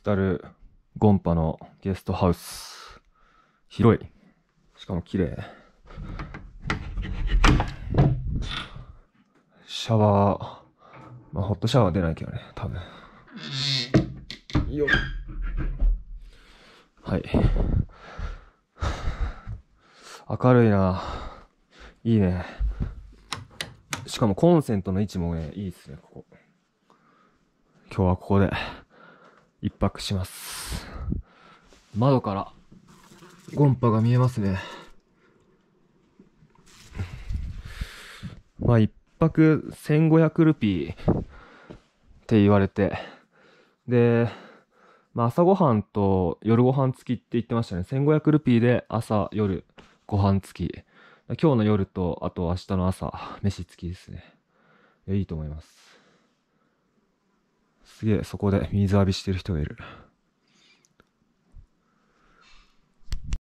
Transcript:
クタルゴンパのゲストハウス。広い。しかも綺麗。シャワー。まあ、ホットシャワー出ないけどね、多分。よはい。明るいな。いいね。しかもコンセントの位置もね、いいっすね、ここ。今日はここで。一泊します。窓からゴンパが見えますね。まあ一泊1500ルピーって言われて、で、まあ朝ごはんと夜ご飯付きって言ってましたね。1500ルピーで朝、夜、ご飯付き。今日の夜と、あと明日の朝、飯付きですね。いいと思います。すげえ、そこで水浴びしてる人がいる。